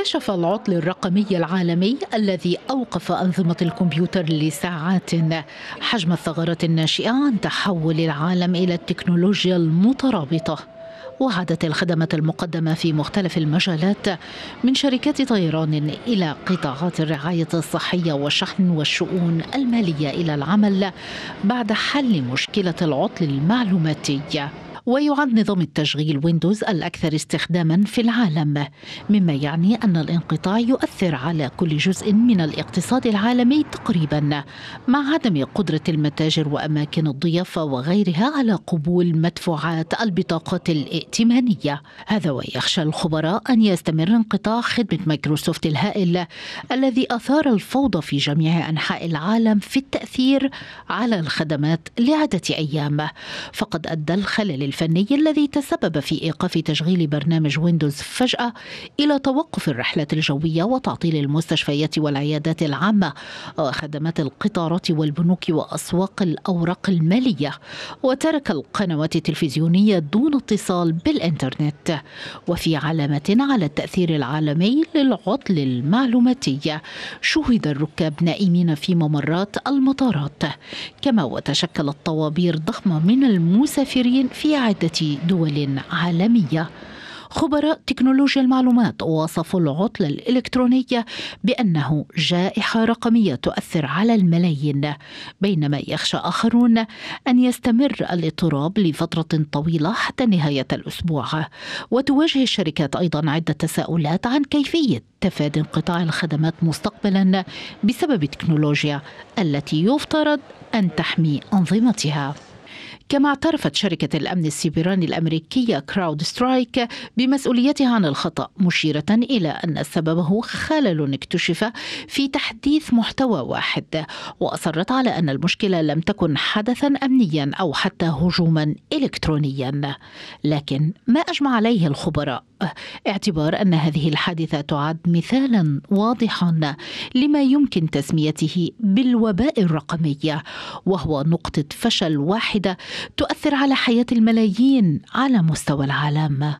كشف العطل الرقمي العالمي الذي أوقف أنظمة الكمبيوتر لساعات حجم الثغرات الناشئة عن تحول العالم إلى التكنولوجيا المترابطة وعادت الخدمات المقدمة في مختلف المجالات من شركات طيران إلى قطاعات الرعاية الصحية والشحن والشؤون المالية إلى العمل بعد حل مشكلة العطل المعلوماتي ويعد نظام التشغيل ويندوز الأكثر استخداما في العالم مما يعني أن الانقطاع يؤثر على كل جزء من الاقتصاد العالمي تقريبا مع عدم قدرة المتاجر وأماكن الضيافة وغيرها على قبول مدفوعات البطاقات الائتمانية هذا ويخشى الخبراء أن يستمر انقطاع خدمة مايكروسوفت الهائل الذي أثار الفوضى في جميع أنحاء العالم في التأثير على الخدمات لعدة أيام فقد أدى الخلل الفني الذي تسبب في إيقاف تشغيل برنامج ويندوز فجأة إلى توقف الرحلات الجوية وتعطيل المستشفيات والعيادات العامة وخدمات القطارات والبنوك وأسواق الأوراق المالية وترك القنوات التلفزيونية دون اتصال بالإنترنت وفي علامة على التأثير العالمي للعطل المعلوماتي شهد الركاب نائمين في ممرات المطارات كما وتشكلت طوابير ضخمة من المسافرين في عدة دول عالمية خبراء تكنولوجيا المعلومات وصفوا العطلة الإلكترونية بأنه جائحة رقمية تؤثر على الملايين بينما يخشى آخرون أن يستمر الاضطراب لفترة طويلة حتى نهاية الأسبوع وتواجه الشركات أيضا عدة تساؤلات عن كيفية تفادي انقطاع الخدمات مستقبلا بسبب التكنولوجيا التي يفترض أن تحمي أنظمتها كما اعترفت شركة الأمن السيبراني الأمريكية كراود سترايك بمسؤوليتها عن الخطأ مشيرة إلى أن سببه خلل اكتشف في تحديث محتوى واحد وأصرت على أن المشكلة لم تكن حدثا أمنيا أو حتى هجوما إلكترونيا لكن ما أجمع عليه الخبراء اعتبار أن هذه الحادثة تعد مثالا واضحا لما يمكن تسميته بالوباء الرقمية وهو نقطة فشل واحدة تؤثر على حياه الملايين على مستوى العالم